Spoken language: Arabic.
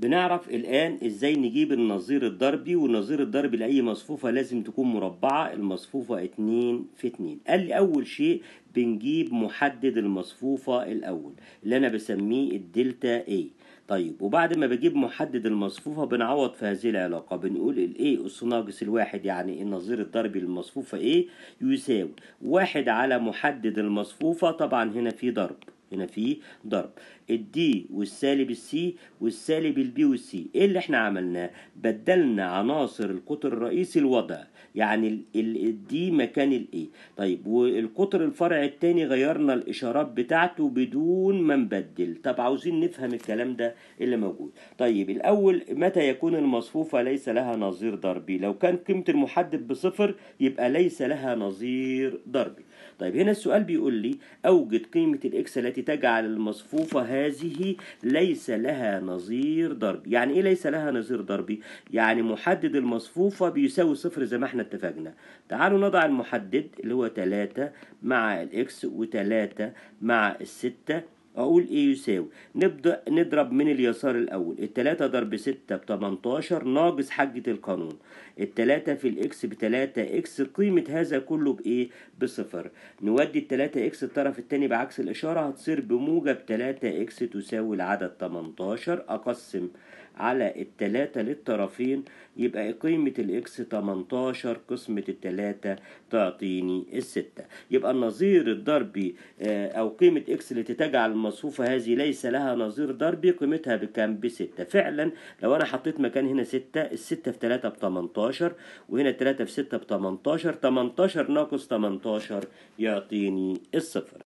بنعرف الآن إزاي نجيب النظير الضربي والنظير الضربي لأي مصفوفة لازم تكون مربعة المصفوفة اتنين في اتنين قال لي أول شيء بنجيب محدد المصفوفة الأول اللي أنا بسميه الدلتا A طيب وبعد ما بجيب محدد المصفوفة بنعوض في هذه العلاقة بنقول ال A أس ناقص الواحد يعني النظير الضربي للمصفوفة A يساوي واحد على محدد المصفوفة طبعا هنا في ضرب هنا في ضرب الدي والسالب السي والسالب البي والسي ايه اللي احنا عملناه بدلنا عناصر القطر الرئيسي الوضع يعني الدي مكان الاي طيب والقطر الفرع الثاني غيرنا الاشارات بتاعته بدون ما نبدل طب عاوزين نفهم الكلام ده اللي موجود طيب الاول متى يكون المصفوفه ليس لها نظير ضربي لو كان قيمه المحدد بصفر يبقى ليس لها نظير ضربي طيب هنا السؤال بيقول لي اوجد قيمه الاكس التي التي تجعل المصفوفة هذه ليس لها نظير ضربي يعني إيه ليس لها نظير ضربي؟ يعني محدد المصفوفة بيساوي صفر زي ما احنا اتفقنا تعالوا نضع المحدد اللي هو 3 مع الإكس و3 مع الستة اقول ايه يساوي نبدا نضرب من اليسار الاول التلاتة ضرب ستة بتمنتاشر ناقص حجة القانون التلاتة في الاكس بتلاتة اكس قيمة هذا كله بايه بصفر نودي التلاتة اكس الطرف التاني بعكس الاشارة هتصير بموجب تلاتة اكس تساوي العدد تمنتاشر اقسم على التلاتة للطرفين يبقى قيمة الإكس 18 قسمة التلاتة تعطيني الستة يبقى النظير الضربي آه، أو قيمة إكس التي تجعل المصفوفة هذه ليس لها نظير ضربي قيمتها بكام بستة فعلا لو أنا حطيت مكان هنا ستة الستة في تلاتة بتمنتاشر وهنا تلاتة في ستة بتمنتاشر تمنتاشر ناقص تمنتاشر يعطيني الصفر